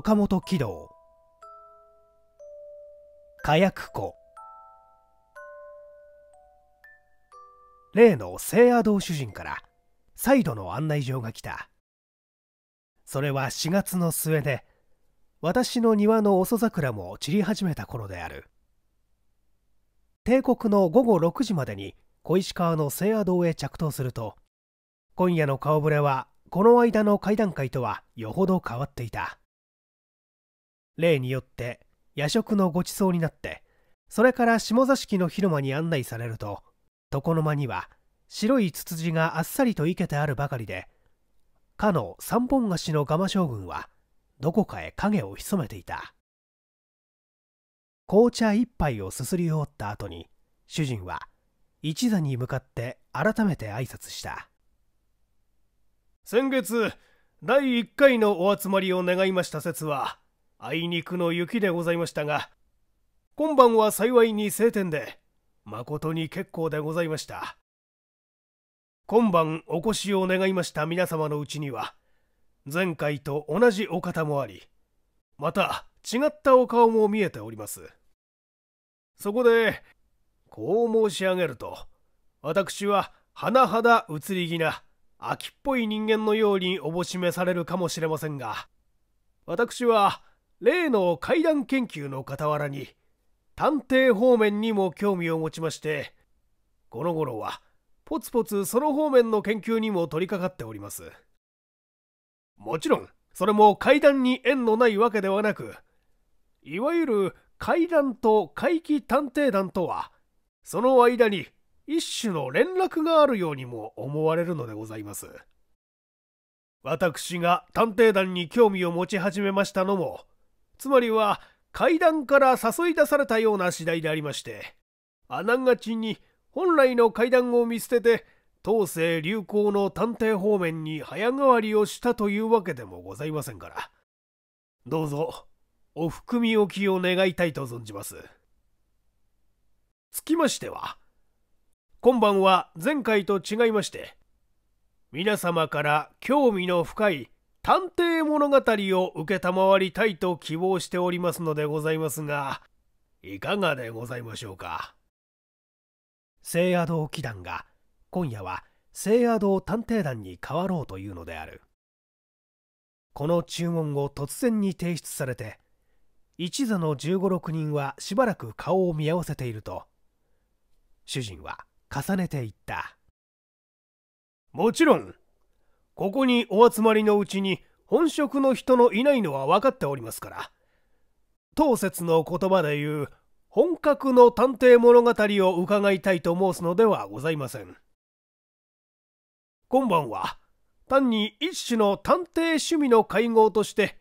岡本喜道火薬庫例の聖夜堂主人から再度の案内状が来たそれは4月の末で私の庭の遅桜も散り始めた頃である帝国の午後6時までに小石川の聖夜堂へ着到すると今夜の顔ぶれはこの間の会談会とはよほど変わっていた例によって夜食のごちそうになってそれから下座敷の広間に案内されると床の間には白いツツジがあっさりと生けてあるばかりでかの三本足の蒲将軍はどこかへ影を潜めていた紅茶一杯をすすり終わった後に主人は一座に向かって改めて挨拶した先月第1回のお集まりを願いました説はあいにくの雪でございましたが今晩は幸いに晴天で誠に結構でございました今晩お越しを願いました皆様のうちには前回と同じお方もありまた違ったお顔も見えておりますそこでこう申し上げると私は甚だ移り気な秋っぽい人間のようにおぼしめされるかもしれませんが私は例の怪談研究の傍らに探偵方面にも興味を持ちましてこの頃はポツポツその方面の研究にも取り掛かっておりますもちろんそれも怪談に縁のないわけではなくいわゆる怪談と怪奇探偵団とはその間に一種の連絡があるようにも思われるのでございます私が探偵団に興味を持ち始めましたのもつまりは階段から誘い出されたような次第でありまして、あながちに本来の階段を見捨てて、当世流行の探偵方面に早変わりをしたというわけでもございませんから。どうぞ、お含み置きを願いたいと存じます。つきましては、今晩は前回と違いまして、皆様から興味の深い探偵物語を承りたいと希望しておりますのでございますが、いかがでございましょうか。聖夜堂祈団が今夜は聖夜堂探偵団に変わろうというのである。この注文を突然に提出されて、一座の1 5 6人はしばらく顔を見合わせていると、主人は重ねていった。もちろん、ここにお集まりのうちに本職の人のいないのは分かっておりますから。当節の言葉で言う本格の探偵物語を伺いたいと申すのではございません。今晩は単に一種の探偵趣味の会合として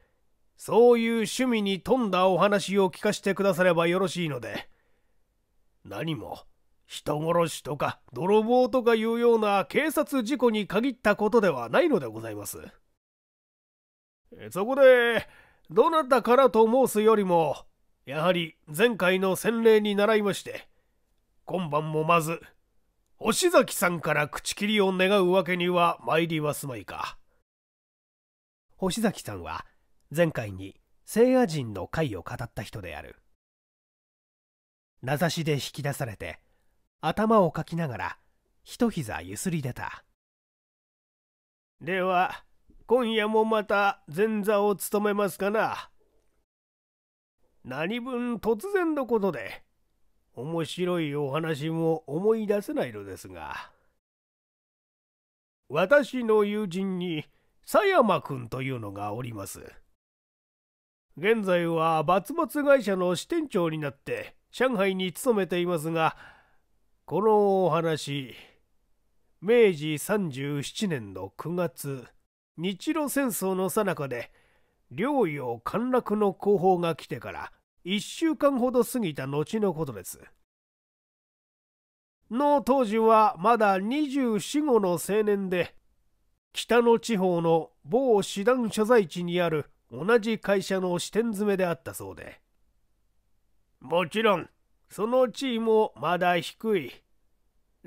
そういう趣味に富んだお話を聞かせてくださればよろしいので何も人殺しとか泥棒とかいうような警察事故に限ったことではないのでございます。そこで、どなたからと申すよりも、やはり前回の洗礼に習いまして、今晩もまず、星崎さんから口切りを願うわけには参りますまいか。星崎さんは、前回に聖夜人の会を語った人である。名指しで引き出されて、頭をかきながら一膝ゆすり出たでは今夜もまた前座を務めますかな何分突然のことで面白いお話も思い出せないのですが私の友人に佐山君というのがおります現在はバツツ会社の支店長になって上海に勤めていますがこのお話明治37年の9月日露戦争の最中で領を陥落の広報が来てから1週間ほど過ぎた後のことです。の当時はまだ2425の青年で北の地方の某師団所在地にある同じ会社の支店詰めであったそうでもちろんその地位もまだ低い。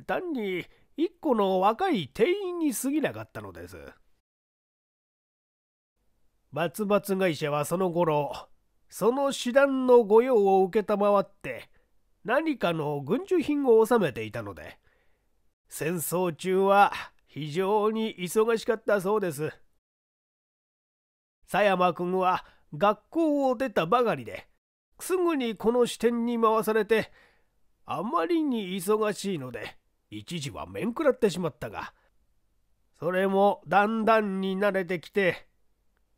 単に一個の若い店員に過ぎなかったのです。松松会社はその頃、その師団の御用を承って、何かの軍需品を納めていたので、戦争中は非常に忙しかったそうです。佐山君は学校を出たばかりで、すぐにこの支店に回されてあまりに忙しいので一時は面食らってしまったがそれもだんだんに慣れてきて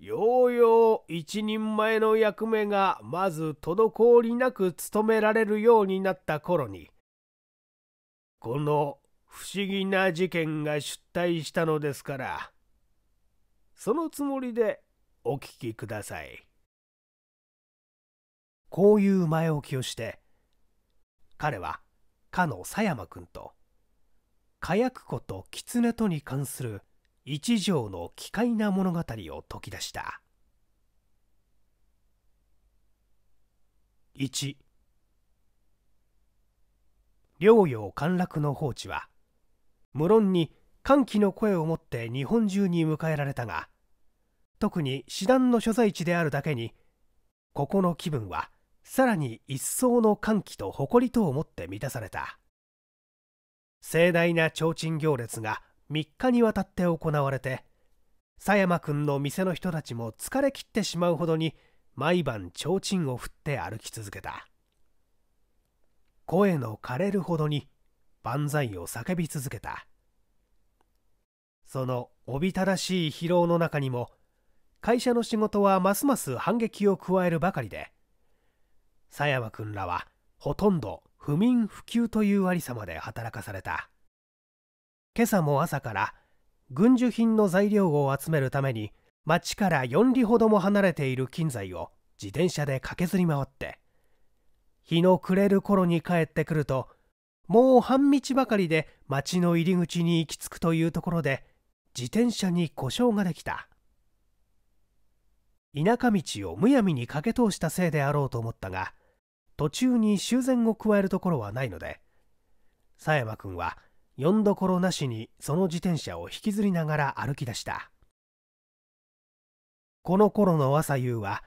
ようよう一人前の役目がまず滞りなく務められるようになった頃にこの不思議な事件が出退したのですからそのつもりでお聞きください。こういう前置きをして彼はかの佐山君と火薬庫と狐とに関する一条の奇怪な物語を解き出した1療養陥落の放置は無論に歓喜の声をもって日本中に迎えられたが特に師団の所在地であるだけにここの気分はさらに一層の歓喜と誇りとをもって満たされた盛大な提灯行列が3日にわたって行われて佐山君の店の人たちも疲れきってしまうほどに毎晩提灯を振って歩き続けた声の枯れるほどに万歳を叫び続けたそのおびただしい疲労の中にも会社の仕事はますます反撃を加えるばかりで佐山君らはほとんど不眠不休というありさまで働かされた今朝も朝から軍需品の材料を集めるために町から4里ほども離れている金材を自転車で駆けずり回って日の暮れる頃に帰ってくるともう半日ばかりで町の入り口に行き着くというところで自転車に故障ができた田舎道をむやみに駆け通したせいであろうと思ったが途中に修繕を加えるところはないので佐山君は呼んどころなしにその自転車を引きずりながら歩き出したこの頃の朝夕は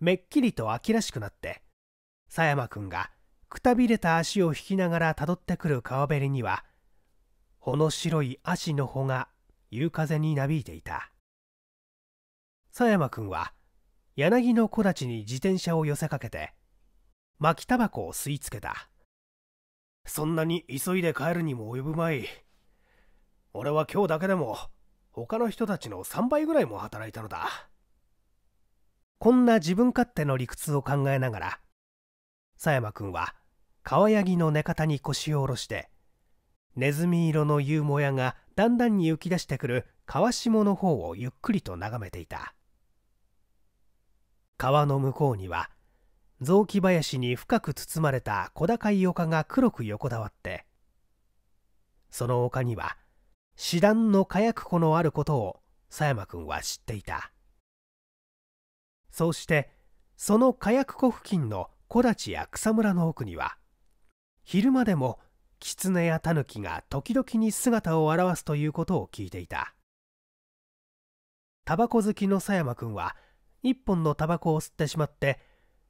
めっきりと秋らしくなって佐山君がくたびれた足を引きながらたどってくる川べりにはほの白い足の穂が夕風になびいていた佐山君は柳の木立に自転車を寄せかけて巻きタバコを吸い付けたそんなに急いで帰るにも及ぶまい俺は今日だけでも他の人たちの3倍ぐらいも働いたのだこんな自分勝手の理屈を考えながら佐山君は川柳の寝方に腰を下ろしてネズミ色のユーモヤがだんだんに浮き出してくる川下の方をゆっくりと眺めていた川の向こうには雑木林に深く包まれた小高い丘が黒く横たわってその丘には師団の火薬庫のあることを佐山君は知っていたそうしてその火薬庫付近の木立や草むらの奥には昼間でも狐やタヌキが時々に姿を現すということを聞いていたタバコ好きの佐山君は一本のタバコを吸ってしまって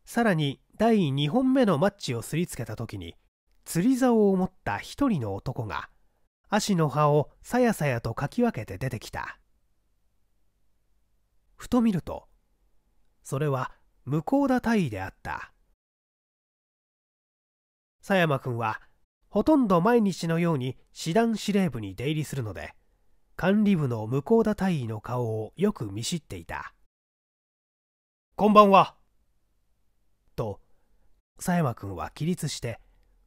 さらに第2本目のマッチをすりつけた時に釣り竿を持った一人の男が足の葉をさやさやとかき分けて出てきたふと見るとそれは向田大尉であった佐山君はほとんど毎日のように師団司令部に出入りするので管理部の向田大尉の顔をよく見知っていたこんばんは佐山君は起立して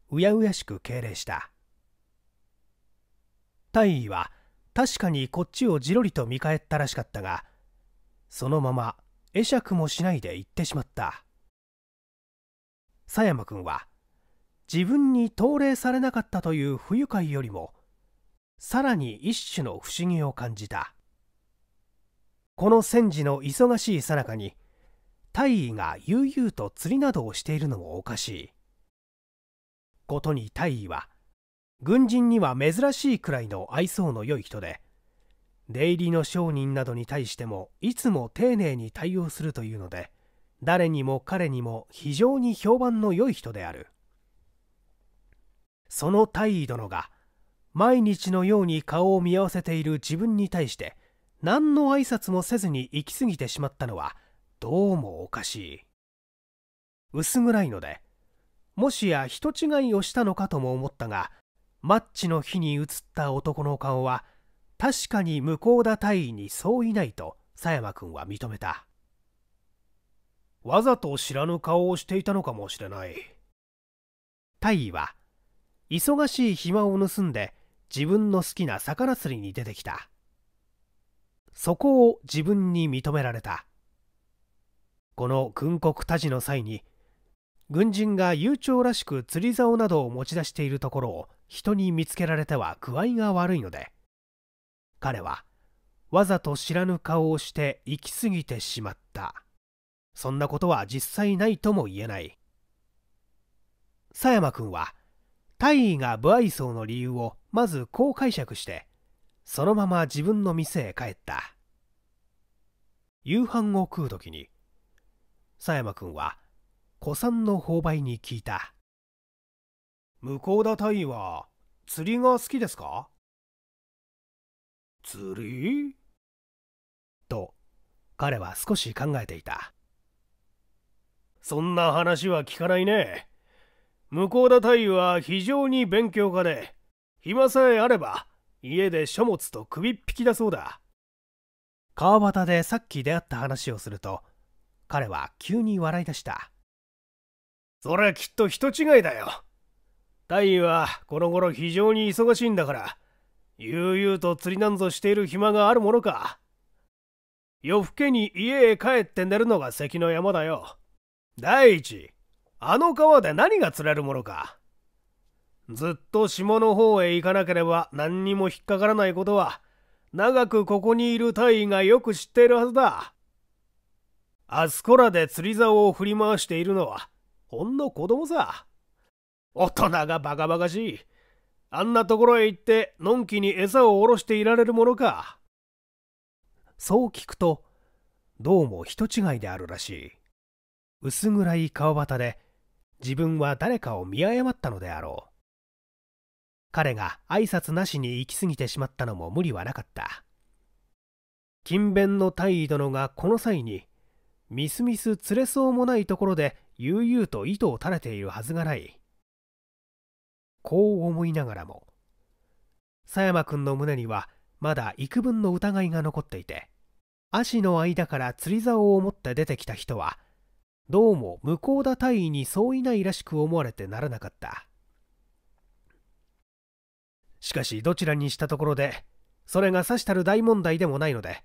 うやうやしく敬礼した大尉は確かにこっちをじろりと見返ったらしかったがそのまま会釈もしないで行ってしまった佐山君は自分に投励されなかったという不愉快よりもさらに一種の不思議を感じたこの戦時の忙しいさなかに大尉が悠々と釣りなどをしているのもおかしいことに大尉は軍人には珍しいくらいの愛想の良い人で出入りの商人などに対してもいつも丁寧に対応するというので誰にも彼にも非常に評判の良い人であるその大尉殿が毎日のように顔を見合わせている自分に対して何の挨拶もせずに行き過ぎてしまったのはどうもおかしい薄暗いのでもしや人違いをしたのかとも思ったがマッチの火に映った男の顔は確かに向田大尉にそういないと佐山君は認めたわざと知らぬ顔をしていたのかもしれない大尉は忙しい暇を盗んで自分の好きな魚釣りに出てきたそこを自分に認められたこの訓告多事の際に軍人が悠長らしく釣り竿などを持ち出しているところを人に見つけられては具合が悪いので彼はわざと知らぬ顔をして行き過ぎてしまったそんなことは実際ないとも言えない佐山君は大尉が不愛想の理由をまずこう解釈してそのまま自分の店へ帰った夕飯を食う時に佐山君は古参の購買に聞いた向田隊は釣りが好きですか釣りと彼は少し考えていたそんな話は聞かないね向田太医は非常に勉強家で暇さえあれば家で書物と首っ引きだそうだ川端でさっき出会った話をすると彼は急に笑い出した。それはきっと人違いだよ。太尉はこの頃非常に忙しいんだから、悠々と釣りなんぞしている暇があるものか。夜更けに家へ帰って寝るのが関の山だよ。第一、あの川で何が釣れるものか。ずっと下の方へ行かなければ何にも引っかからないことは、長くここにいる隊員がよく知っているはずだ。あそこらで釣り竿を振り回しているのは、ほんの子供さ。大人がバカバカしい。あんなところへ行って、のんきに餌を下ろしていられるものか。そう聞くと、どうも人違いであるらしい。薄暗い川端で、自分は誰かを見誤ったのであろう。彼が挨拶なしに行き過ぎてしまったのも無理はなかった。勤勉の大尉殿がこの際にみすみす連れそうもないところで悠々と糸を垂れているはずがないこう思いながらも佐山君の胸にはまだ幾分の疑いが残っていて足の間から釣り竿を持って出てきた人はどうも向田大尉にそういないらしく思われてならなかったしかしどちらにしたところでそれが指したる大問題でもないので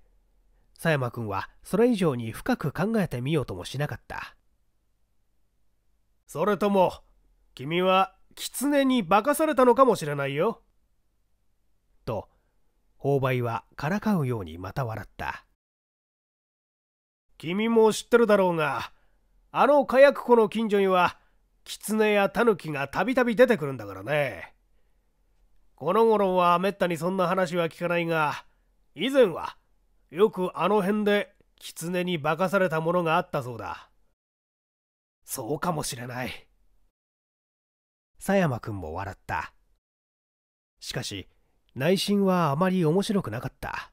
佐山君はそれ以上に深く考えてみようともしなかったそれとも君は狐に化かされたのかもしれないよと購買はからかうようにまた笑った君も知ってるだろうがあの火薬庫の近所には狐やタヌキがたびたび出てくるんだからねこの頃はめったにそんな話は聞かないが以前はよくあの辺で狐に化かされたものがあったそうだそうかもしれない佐山君も笑ったしかし内心はあまり面白くなかった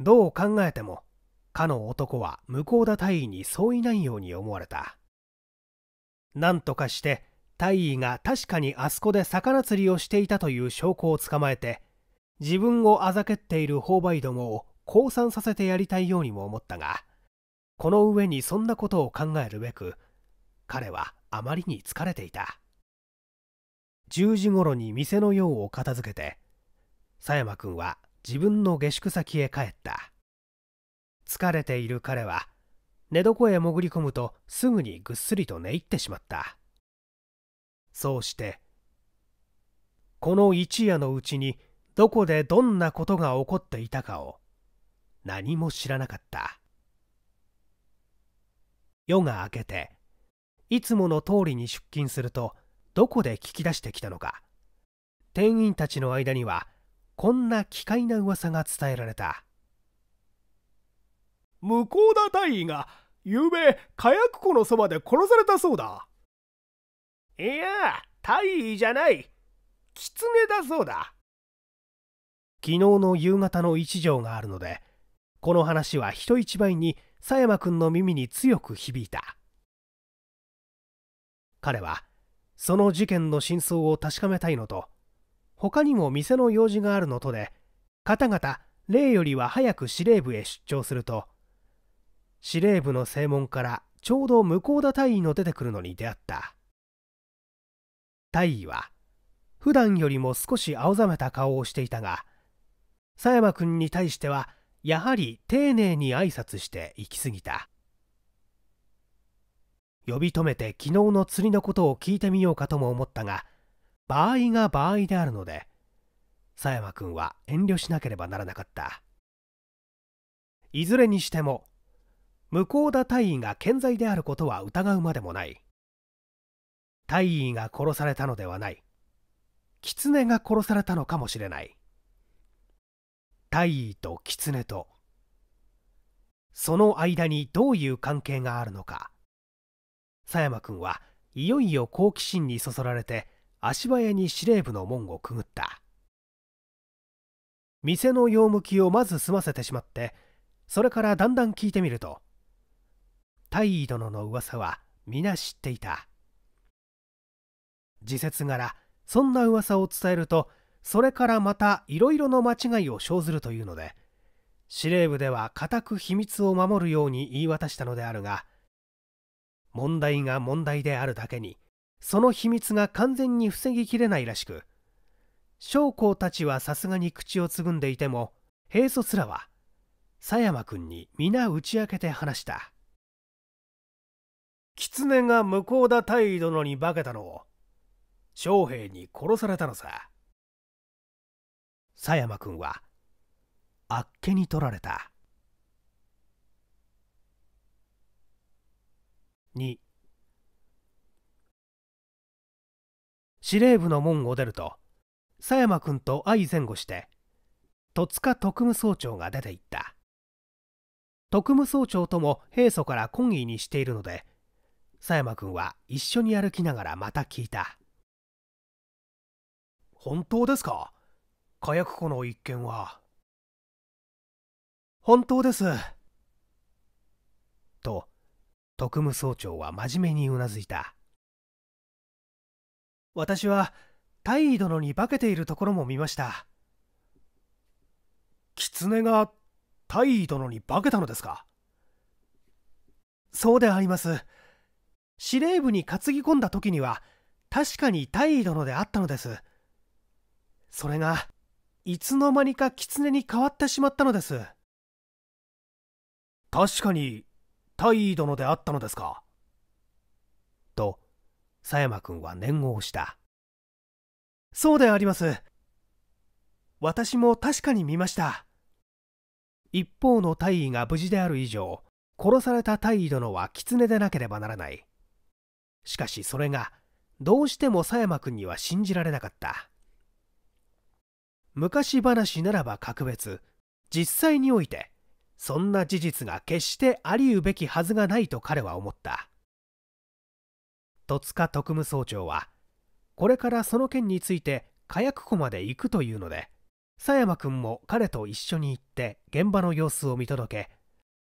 どう考えてもかの男は向田大尉に相違ないように思われた何とかして大尉が確かにあそこで魚釣りをしていたという証拠を捕まえて自分をあざけっている購買どもを降参させてやりたいようにも思ったがこの上にそんなことを考えるべく彼はあまりに疲れていた10時頃に店の用を片付けて佐山君は自分の下宿先へ帰った疲れている彼は寝床へ潜り込むとすぐにぐっすりと寝入ってしまったそうしてこの一夜のうちにどこでどんなことが起こっていたかを何も知らなかった夜が明けていつもの通りに出勤するとどこで聞き出してきたのか店員たちの間にはこんな奇怪な噂が伝えられた向田大尉がゆうべ火薬庫のそばで殺されたそうだいや大尉じゃない狐だそうだ昨日の夕方の一条があるのでこの話は人一倍に佐山君の耳に強く響いた彼はその事件の真相を確かめたいのと他にも店の用事があるのとで方々例よりは早く司令部へ出張すると司令部の正門からちょうど向田大尉の出てくるのに出会った大尉は普段よりも少し青ざめた顔をしていたが佐山君に対してはやはり丁寧に挨拶して行き過ぎた呼び止めて昨日の釣りのことを聞いてみようかとも思ったが場合が場合であるので佐山君は遠慮しなければならなかったいずれにしても向田大尉が健在であることは疑うまでもない大尉が殺されたのではない狐が殺されたのかもしれない大尉と狐とその間にどういう関係があるのか佐山君はいよいよ好奇心にそそられて足早に司令部の門をくぐった店の用向きをまず済ませてしまってそれからだんだん聞いてみると大尉殿の噂は皆知っていた時節柄そんな噂を伝えるとそれからまたいろいろの間違いを生ずるというので司令部では固く秘密を守るように言い渡したのであるが問題が問題であるだけにその秘密が完全に防ぎきれないらしく将校たちはさすがに口をつぐんでいても兵卒すらは佐山君に皆打ち明けて話した狐が向田大尉殿に化けたのを将兵に殺されたのさ佐山君はあっけに取られた2司令部の門を出ると佐山君と相前後して戸塚特務総長が出て行った特務総長とも平素から懇意にしているので佐山君は一緒に歩きながらまた聞いた本当ですか火薬庫の一件は本当ですと特務総長は真面目にうなずいた私は大尉殿に化けているところも見ました狐が大尉殿に化けたのですかそうであります司令部に担ぎ込んだ時には確かに大尉殿であったのですそれがいつの間にか狐に変わってしまったのです確かに大尉殿であったのですかと佐山君は念を押したそうであります私も確かに見ました一方の大尉が無事である以上殺された大尉殿は狐でなければならないしかしそれがどうしても佐山君には信じられなかった昔話ならば格別実際においてそんな事実が決してありうべきはずがないと彼は思った戸塚特務総長はこれからその件について火薬庫まで行くというので佐山君も彼と一緒に行って現場の様子を見届け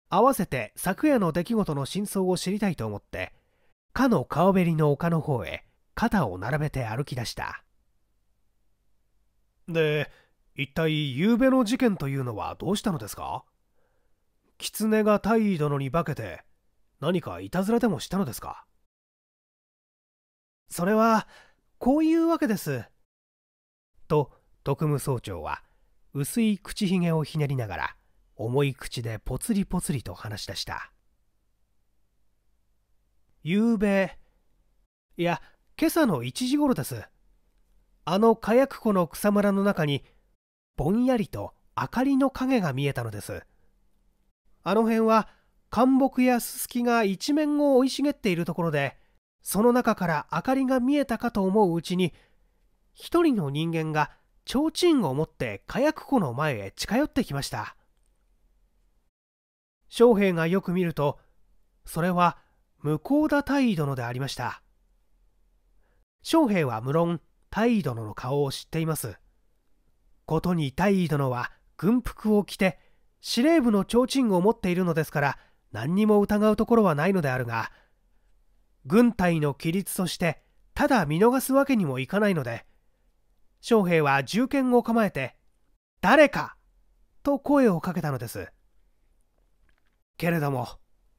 合わせて昨夜の出来事の真相を知りたいと思ってかの川べりの丘の方へ肩を並べて歩き出したで、一体夕べの事件というのはどうしたのですか狐が大尉殿に化けて何かいたずらでもしたのですかそれはこういうわけです。と特務総長は薄い口ひげをひねりながら重い口でぽつりぽつりと話し出した。夕べいや今朝の1時頃です。あの火薬庫の草むらの中にぼんやりと明かりの影が見えたのですあの辺は灌木やススキが一面を生い茂っているところでその中から明かりが見えたかと思ううちに一人の人間が提灯を持って火薬庫の前へ近寄ってきました将兵がよく見るとそれは向田大尉殿でありました将兵は無論大尉殿の顔を知っていますことに大尉殿は軍服を着て司令部の提灯を持っているのですから何にも疑うところはないのであるが軍隊の規律としてただ見逃すわけにもいかないので将兵は銃剣を構えて「誰か!」と声をかけたのですけれども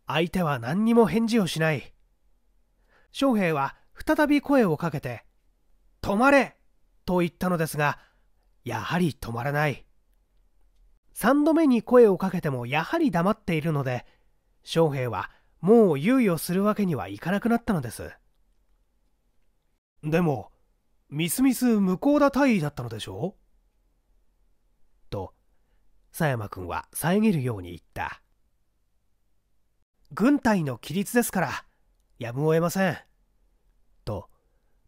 相手は何にも返事をしない将兵は再び声をかけて止まれと言ったのですがやはり止まらない3度目に声をかけてもやはり黙っているので将兵はもう猶予するわけにはいかなくなったのですでもみすみす向田大尉だったのでしょうと佐山君は遮るように言った軍隊の規律ですからやむを得ません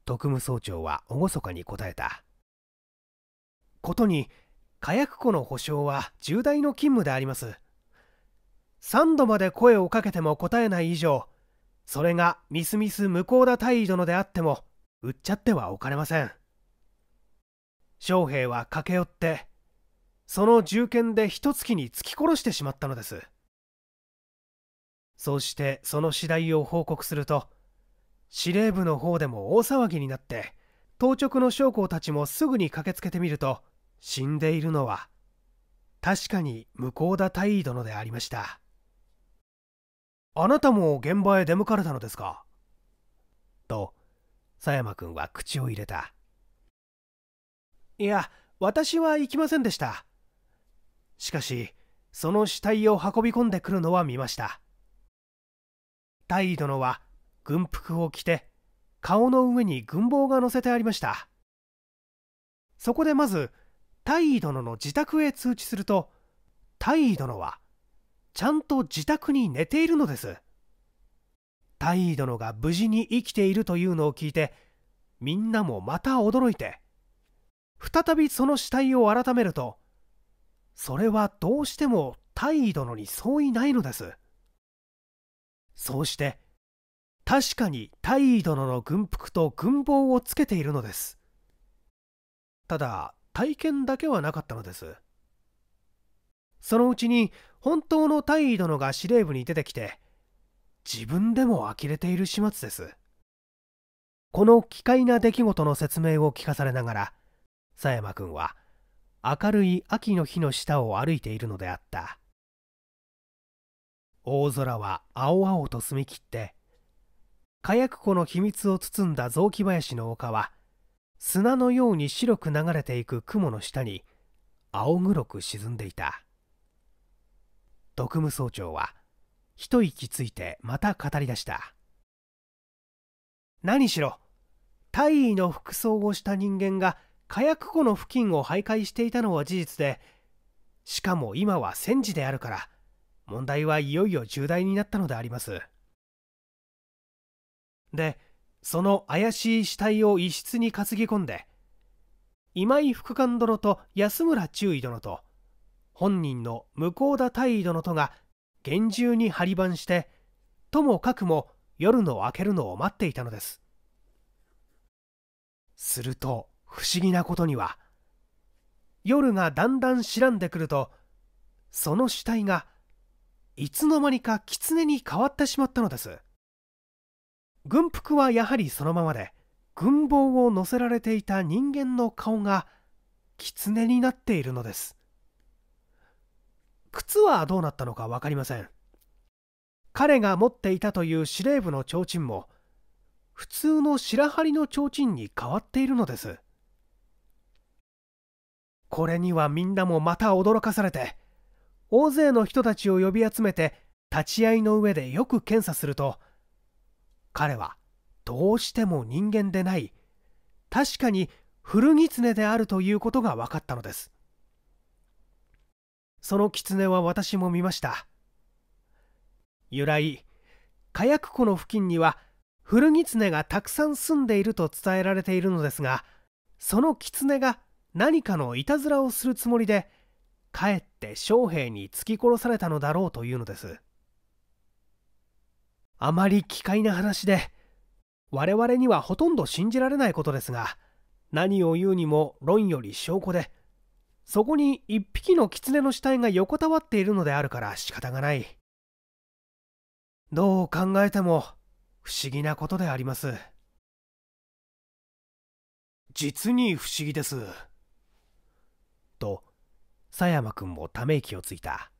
特務総長は厳かに答えた。ことに、火薬庫の保証は重大の勤務であります。3度まで声をかけても答えない以上、それがみすみす無効だ態度のであっても、売っちゃってはおかれません。将兵は駆け寄って、その銃剣で一月に突き殺してしまったのです。そしてその次第を報告すると、司令部の方でも大騒ぎになって当直の将校たちもすぐに駆けつけてみると死んでいるのは確かに向田大尉殿でありましたあなたも現場へ出向かれたのですかと佐山君は口を入れたいや私は行きませんでしたしかしその死体を運び込んでくるのは見ました大尉殿は軍服を着て顔の上に軍帽が乗せてありましたそこでまず大尉殿の自宅へ通知すると大尉殿はちゃんと自宅に寝ているのです大尉殿が無事に生きているというのを聞いてみんなもまた驚いて再びその死体を改めるとそれはどうしても大尉殿に相違ないのですそうして確かに大尉殿の軍服と軍帽をつけているのですただ体験だけはなかったのですそのうちに本当の大尉殿が司令部に出てきて自分でも呆れている始末ですこの奇怪な出来事の説明を聞かされながら佐山君は明るい秋の日の下を歩いているのであった大空は青々と澄み切って火薬庫の秘密を包んだ雑木林の丘は砂のように白く流れていく雲の下に青黒く沈んでいた特務総長は一息ついてまた語り出した何しろ大尉の服装をした人間が火薬庫の付近を徘徊していたのは事実でしかも今は戦時であるから問題はいよいよ重大になったのでありますでその怪しい死体を一室に担ぎ込んで今井副官殿と安村中尉殿と本人の向田大尉殿とが厳重に張り番してともかくも夜の明けるのを待っていたのですすると不思議なことには夜がだんだん白んでくるとその死体がいつの間にか狐に変わってしまったのです軍服はやはりそのままで軍帽を乗せられていた人間の顔が狐になっているのです靴はどうなったのか分かりません彼が持っていたという司令部の提灯も普通の白張りの提灯に変わっているのですこれにはみんなもまた驚かされて大勢の人たちを呼び集めて立ち会いの上でよく検査すると彼はどうしても人間でない確かに古狐であるということが分かったのですその狐は私も見ました由来火薬庫の付近には古狐がたくさん住んでいると伝えられているのですがその狐が何かのいたずらをするつもりでかえって将兵に突き殺されたのだろうというのですあまり奇怪な話で我々にはほとんど信じられないことですが何を言うにも論より証拠でそこに1匹の狐の死体が横たわっているのであるから仕方がないどう考えても不思議なことであります実に不思議ですと佐山君もため息をついた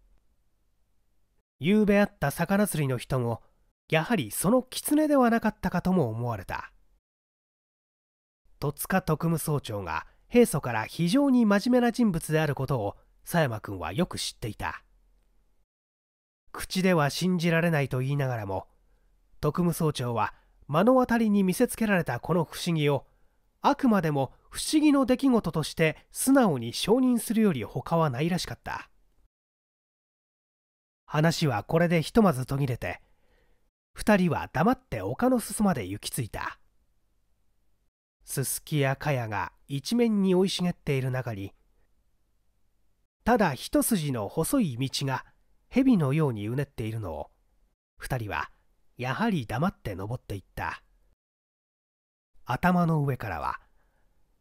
昨べ会った魚釣りの人もやはりその狐ではなかったかとも思われた戸塚特務総長が平素から非常に真面目な人物であることを佐山君はよく知っていた口では信じられないと言いながらも特務総長は目の当たりに見せつけられたこの不思議をあくまでも不思議の出来事として素直に承認するより他はないらしかった話はこれでひとまず途切れて2人は黙って丘の裾まで行き着いたススキやカヤが一面に生い茂っている中にただ一筋の細い道が蛇のようにうねっているのを2人はやはり黙って登っていった頭の上からは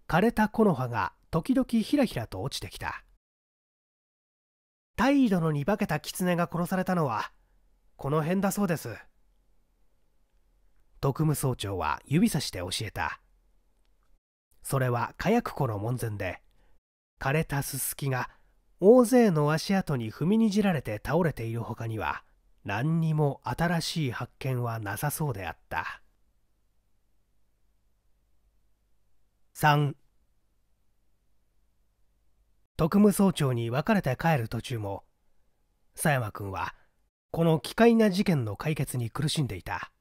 枯れた木の葉が時々ひらひらと落ちてきた態度のに化けた狐が殺されたのはこの辺だそうです特務総長は指さして教えたそれは火薬庫の門前で枯れたススキが大勢の足跡に踏みにじられて倒れている他には何にも新しい発見はなさそうであった3特務総長に別れて帰る途中も佐山君はこの奇怪な事件の解決に苦しんでいた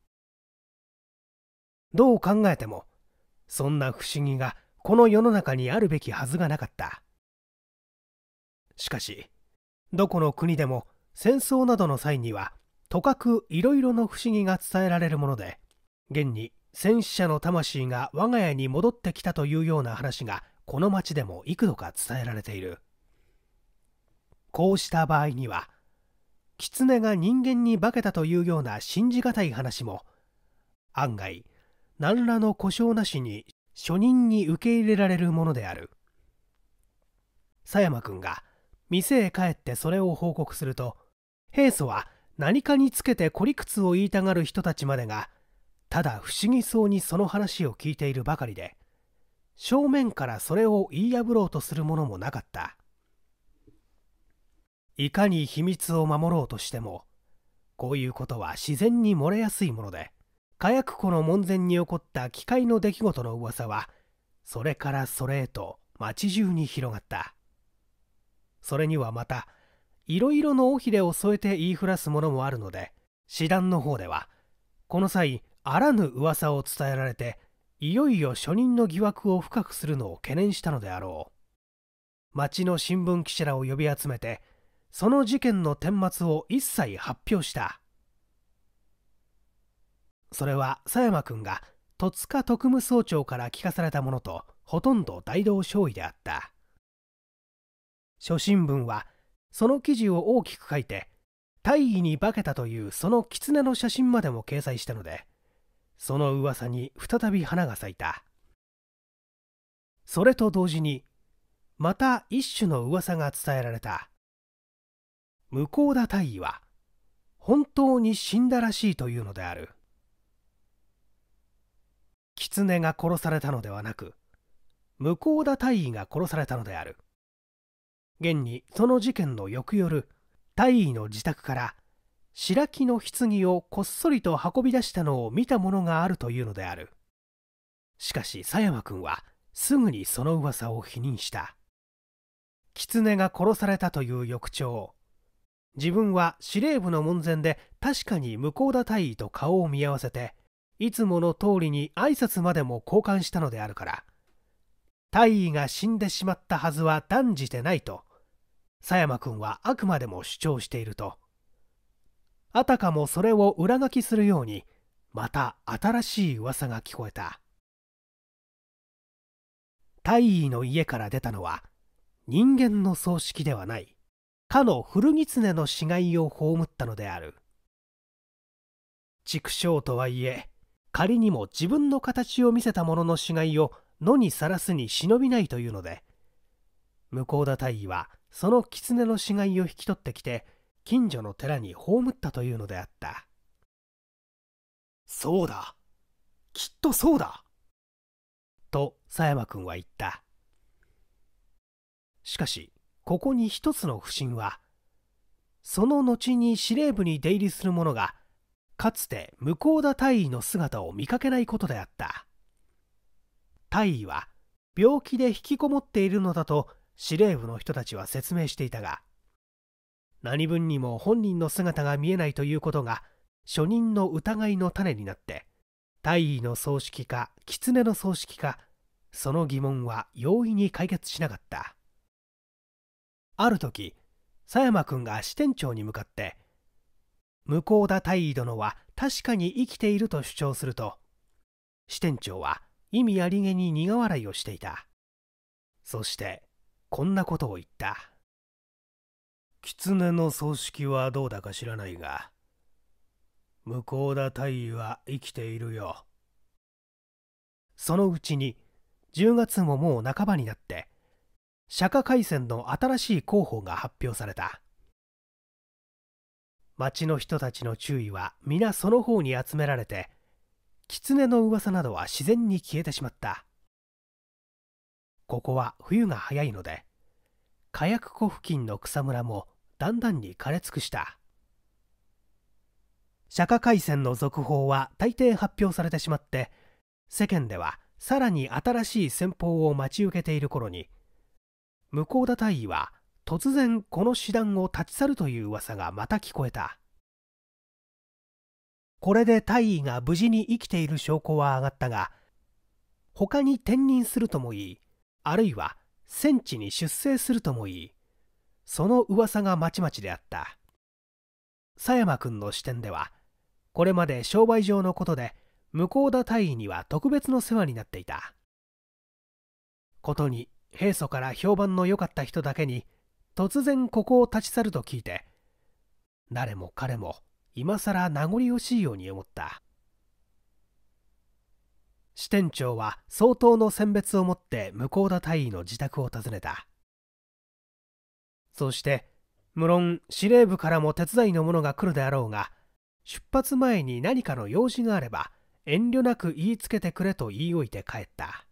どう考えてもそんな不思議がこの世の中にあるべきはずがなかったしかしどこの国でも戦争などの際にはとかくいろいろの不思議が伝えられるもので現に戦死者の魂が我が家に戻ってきたというような話がこの町でも幾度か伝えられているこうした場合には狐が人間に化けたというような信じがたい話も案外何らの故障なしに初任に受け入れられるものである佐山君が店へ帰ってそれを報告すると平素は何かにつけて孤立を言いたがる人たちまでがただ不思議そうにその話を聞いているばかりで正面からそれを言い破ろうとするものもなかったいかに秘密を守ろうとしてもこういうことは自然に漏れやすいもので火薬庫の門前に起こった奇怪の出来事の噂はそれからそれへと町中に広がったそれにはまたいろいろの尾ひれを添えて言いふらすものもあるので師団の方ではこの際あらぬ噂を伝えられていよいよ初任の疑惑を深くするのを懸念したのであろう町の新聞記者らを呼び集めてその事件の顛末を一切発表したそれは佐山君が戸塚特務総長から聞かされたものとほとんど大同少尉であった初新聞はその記事を大きく書いて大義に化けたというその狐の写真までも掲載したのでその噂に再び花が咲いたそれと同時にまた一種の噂が伝えられた向田大尉は本当に死んだらしいというのである狐が殺されたのではなく向田大尉が殺されたのである現にその事件の翌夜大尉の自宅から白木の棺をこっそりと運び出したのを見たものがあるというのであるしかし佐山君はすぐにその噂を否認した狐が殺されたという翌朝自分は司令部の門前で確かに向田大尉と顔を見合わせていつもの通りに挨拶までも交換したのであるから大尉が死んでしまったはずは断じてないと佐山君はあくまでも主張しているとあたかもそれを裏書きするようにまた新しい噂が聞こえた大尉の家から出たのは人間の葬式ではないかの古狐の死骸を葬ったのである畜生とはいえ仮にも自分の形を見せたものの死骸を野にさらすに忍びないというので向田大尉はその狐の死骸を引き取ってきて近所の寺に葬ったというのであったそうだきっとそうだと佐山君は言ったしかしここに一つの不審はその後に司令部に出入りする者がかつて向田大尉の姿を見かけないことであった大尉は病気で引きこもっているのだと司令部の人たちは説明していたが何分にも本人の姿が見えないということが初任の疑いの種になって大尉の葬式か狐の葬式かその疑問は容易に解決しなかったある時佐山君が支店長に向かって向田大尉殿は確かに生きていると主張すると支店長は意味ありげに苦笑いをしていたそしてこんなことを言った狐の葬式はどうだか知らないが向田大尉は生きているよそのうちに10月ももう半ばになって釈迦海鮮の新しい候補が発表された町の人たちの注意は皆その方に集められて狐の噂などは自然に消えてしまったここは冬が早いので火薬庫付近の草むらもだんだんに枯れ尽くした釈迦海戦の続報は大抵発表されてしまって世間ではさらに新しい戦法を待ち受けている頃に向田大尉は突然この師団を立ち去るという噂がまた聞こえたこれで大尉が無事に生きている証拠は上がったが他に転任するともいいあるいは戦地に出征するともいいその噂がまちまちであった佐山君の視点ではこれまで商売上のことで向田大尉には特別の世話になっていたことに平素から評判の良かった人だけに突然ここを立ち去ると聞いて誰も彼も今更名残惜しいように思った支店長は相当の選別を持って向田大尉の自宅を訪ねたそして無論司令部からも手伝いの者が来るであろうが出発前に何かの用事があれば遠慮なく言いつけてくれと言い置いて帰った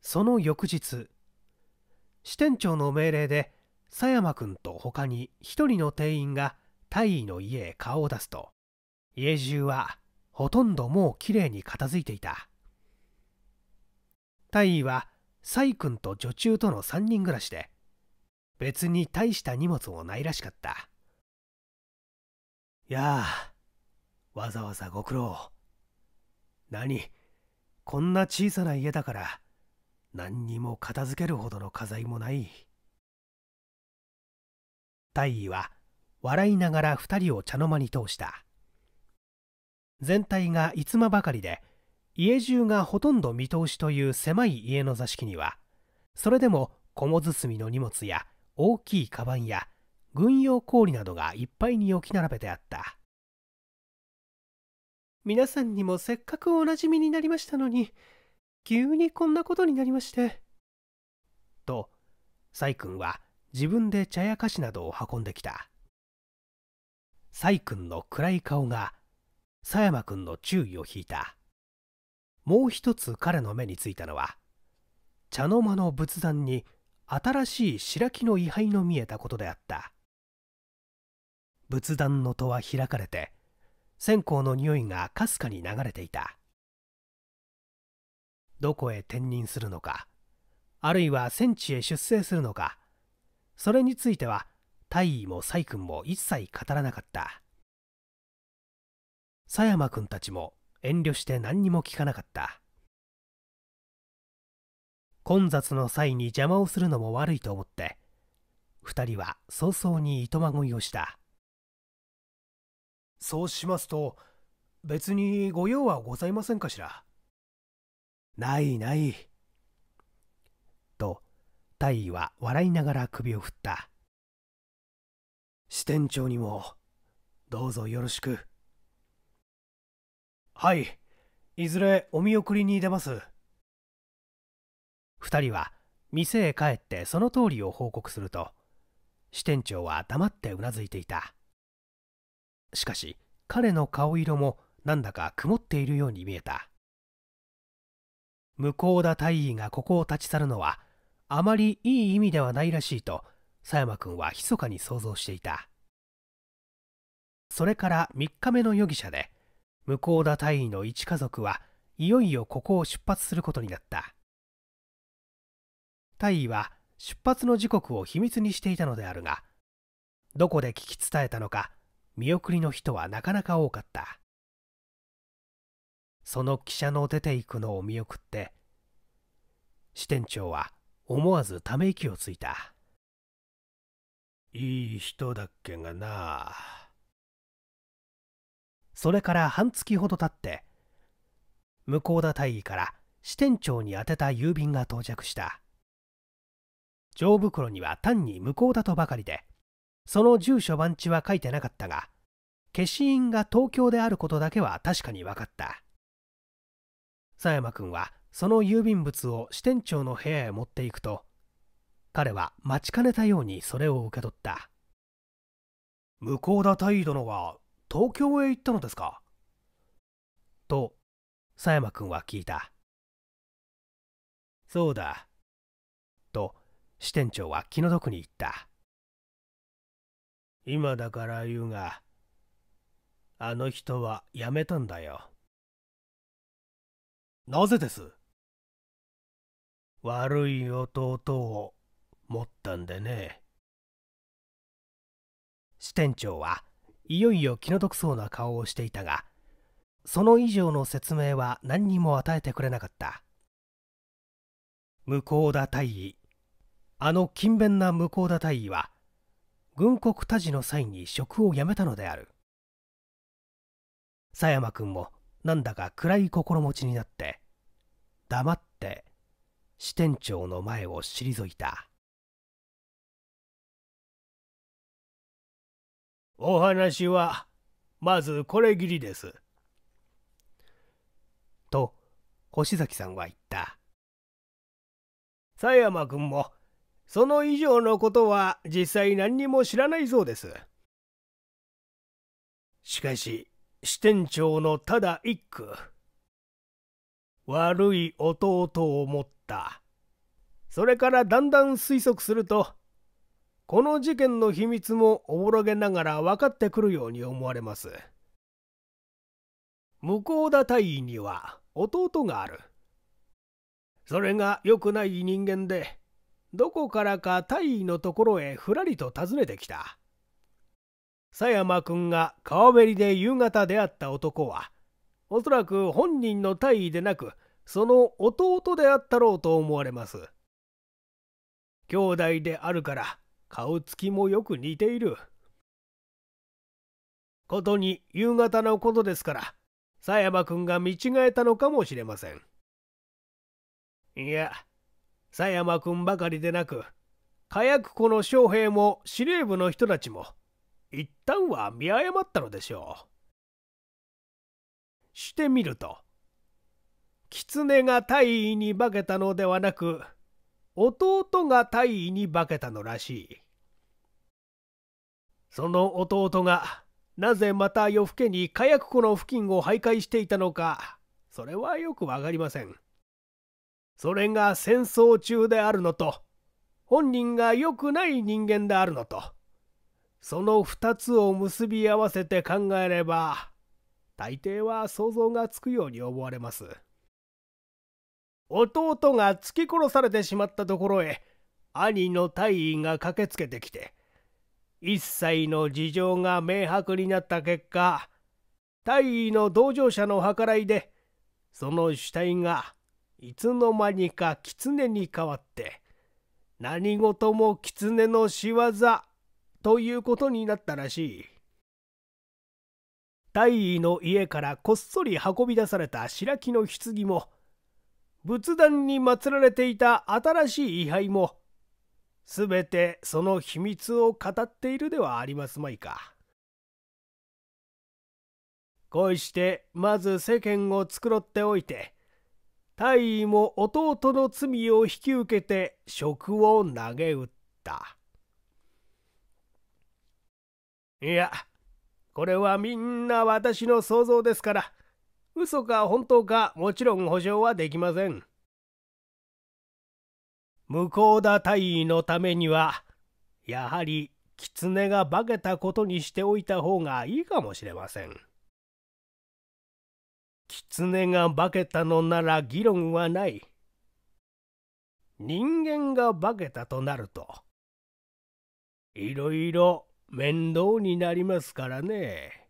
その翌日支店長の命令で佐山君と他に一人の店員が大尉の家へ顔を出すと家中はほとんどもうきれいに片付いていた大尉は崔君と女中との3人暮らしで別に大した荷物もないらしかったやあわざわざご苦労何こんな小さな家だから何にも片付けるほどの家財もない大尉は笑いながら2人を茶の間に通した全体がいつまばかりで家中がほとんど見通しという狭い家の座敷にはそれでも小包の荷物や大きいカバンや軍用氷などがいっぱいに置き並べてあった皆さんにもせっかくおなじみになりましたのに急にこんなことになりまして。と、サ君は自分で茶や菓子などを運んできた。サ君の暗い顔が、佐山君の注意を引いた。もう一つ彼の目についたのは、茶の間の仏壇に新しい白木の位牌の見えたことであった。仏壇の戸は開かれて、線香の匂いがかすかに流れていた。どこへ転任するのかあるいは戦地へ出征するのかそれについては大尉も崔君も一切語らなかった佐山君たちも遠慮して何にも聞かなかった混雑の際に邪魔をするのも悪いと思って2人は早々に糸まごいをしたそうしますと別にご用はございませんかしらないない。と、大尉は笑いながら首を振った。支店長にも、どうぞよろしく。はい、いずれお見送りに出ます。二人は、店へ帰ってその通りを報告すると、支店長は黙ってうなずいていた。しかし、彼の顔色もなんだか曇っているように見えた。向田大尉がここを立ち去るのはあまりいい意味ではないらしいと佐山君は密かに想像していたそれから3日目の容疑者で向田大尉の一家族はいよいよここを出発することになった大尉は出発の時刻を秘密にしていたのであるがどこで聞き伝えたのか見送りの人はなかなか多かったその汽車の出ていくのを見送って支店長は思わずため息をついたいい人だっけがなそれから半月ほど経って向田大尉から支店長に宛てた郵便が到着した帳袋には単に向田とばかりでその住所番地は書いてなかったが消印が東京であることだけは確かに分かった佐山君はその郵便物を支店長の部屋へ持っていくと彼は待ちかねたようにそれを受け取った向田大尉殿は東京へ行ったのですかと佐山君は聞いたそうだと支店長は気の毒に言った今だから言うがあの人は辞めたんだよなぜです悪い弟を持ったんでね支店長はいよいよ気の毒そうな顔をしていたがその以上の説明は何にも与えてくれなかった向田大尉あの勤勉な向田大尉は軍国多事の際に職を辞めたのである佐山君もなんだか暗い心持ちになって黙って支店長の前を退いたお話はまずこれぎりです。と星崎さんは言った。佐山君もその以上のことは実際何にも知らないそうです。しかし支店長のただ一句悪い弟を持ったそれからだんだん推測するとこの事件の秘密もおぼろげながら分かってくるように思われます向田大尉には弟があるそれが良くない人間でどこからか大尉のところへふらりと訪ねてきた佐山君が川べりで夕方出会った男はおそらく本人の大意でなくその弟であったろうと思われます兄弟であるから顔つきもよく似ていることに夕方のことですから佐山君が見違えたのかもしれませんいや佐山君ばかりでなく火薬庫の将兵も司令部の人たちも一旦は見誤ったのでしょう。してみると狐が大尉に化けたのではなく弟が大尉に化けたのらしい。その弟がなぜまた夜更けに火薬庫の付近を徘徊していたのかそれはよくわかりません。それが戦争中であるのと本人が良くない人間であるのと。その2つを結び合わせて考えれば大抵は想像がつくように思われます弟が突き殺されてしまったところへ兄の大尉が駆けつけてきて一切の事情が明白になった結果大尉の同乗者の計らいでその死体がいつの間にか狐に変わって何事も狐の仕業ということになったらしい大尉の家からこっそり運び出された白木の棺も仏壇に祀られていた新しい位牌もすべてその秘密を語っているではありますまいか。こうしてまず世間を繕っておいて大尉も弟の罪を引き受けて職を投げ打った。いやこれはみんな私の想像ですから嘘か本当かもちろん保証はできません向田大尉のためにはやはり狐が化けたことにしておいた方がいいかもしれません狐が化けたのなら議論はない人間が化けたとなるといろいろ面倒になりますからね。